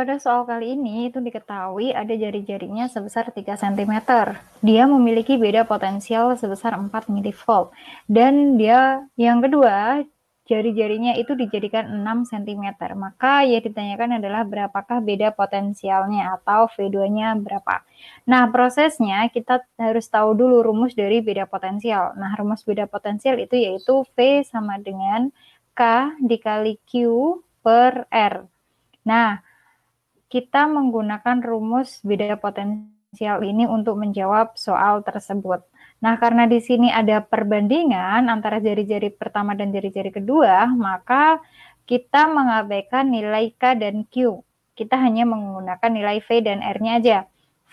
Pada soal kali ini, itu diketahui ada jari-jarinya sebesar 3 cm. Dia memiliki beda potensial sebesar 4 milivolt. Dan dia yang kedua, jari-jarinya itu dijadikan 6 cm. Maka yang ditanyakan adalah berapakah beda potensialnya atau V2-nya berapa. Nah, prosesnya kita harus tahu dulu rumus dari beda potensial. Nah, rumus beda potensial itu yaitu V sama dengan K dikali Q per R. Nah, kita menggunakan rumus beda potensial ini untuk menjawab soal tersebut. Nah, karena di sini ada perbandingan antara jari-jari pertama dan jari-jari kedua, maka kita mengabaikan nilai K dan Q. Kita hanya menggunakan nilai V dan R-nya aja.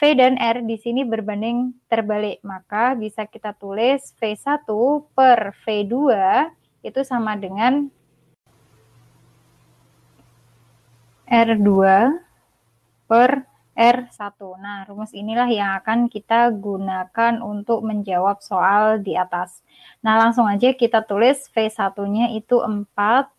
V dan R di sini berbanding terbalik, maka bisa kita tulis V1 per V2 itu sama dengan R2 per R1. Nah, rumus inilah yang akan kita gunakan untuk menjawab soal di atas. Nah, langsung aja kita tulis V1-nya itu 4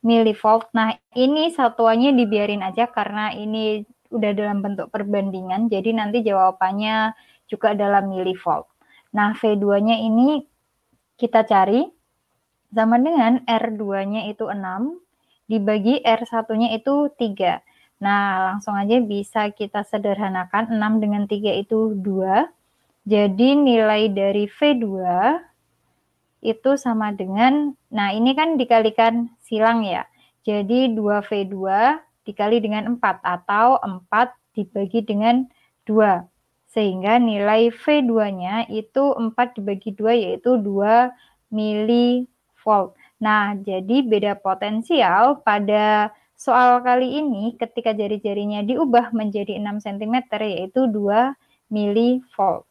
milivolt. Nah, ini satuannya dibiarin aja karena ini udah dalam bentuk perbandingan, jadi nanti jawabannya juga dalam milivolt. Nah, V2-nya ini kita cari sama dengan R2-nya itu 6, dibagi R1-nya itu 3. Nah, langsung aja bisa kita sederhanakan 6 dengan 3 itu 2. Jadi nilai dari V2 itu sama dengan, nah ini kan dikalikan silang ya. Jadi 2V2 dikali dengan 4 atau 4 dibagi dengan 2. Sehingga nilai V2-nya itu 4 dibagi 2 yaitu 2 milivolt. Nah, jadi beda potensial pada Soal kali ini ketika jari-jarinya diubah menjadi 6 cm yaitu 2 milivolt.